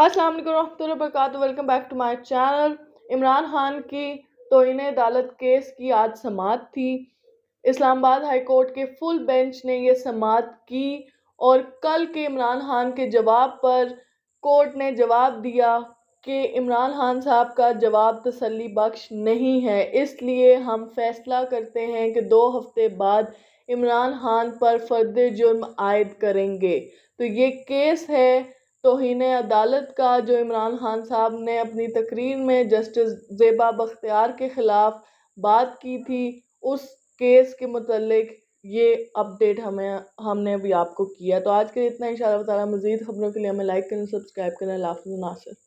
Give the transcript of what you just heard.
अस्सलाम वालेकुम वरक welcome back to my channel Imran Khan की तोइन अदालत केस की आज समात थी इस्लामाबाद हाई कोर्ट के फुल बेंच ने यह समात की और कल के इमरान खान के जवाब पर कोर्ट ने जवाब दिया कि इमरान खान साहब का जवाब तसली बख्श नहीं है इसलिए हम फैसला करते हैं कि दो हफ्ते बाद इमरान खान पर फर्द जुर्म आयद करेंगे तो ये केस है तोहन अदालत का जो इमरान खान साहब ने अपनी तकरीर में जस्टिस जेबा बख्तियार के ख़िलाफ़ बात की थी उस केस के मतलब ये अपडेट हमें हमने अभी आपको किया तो आज के इतना बता रहा मज़ीद खबरों के लिए हमें लाइक करें सब्सक्राइब करें लाफ नासिर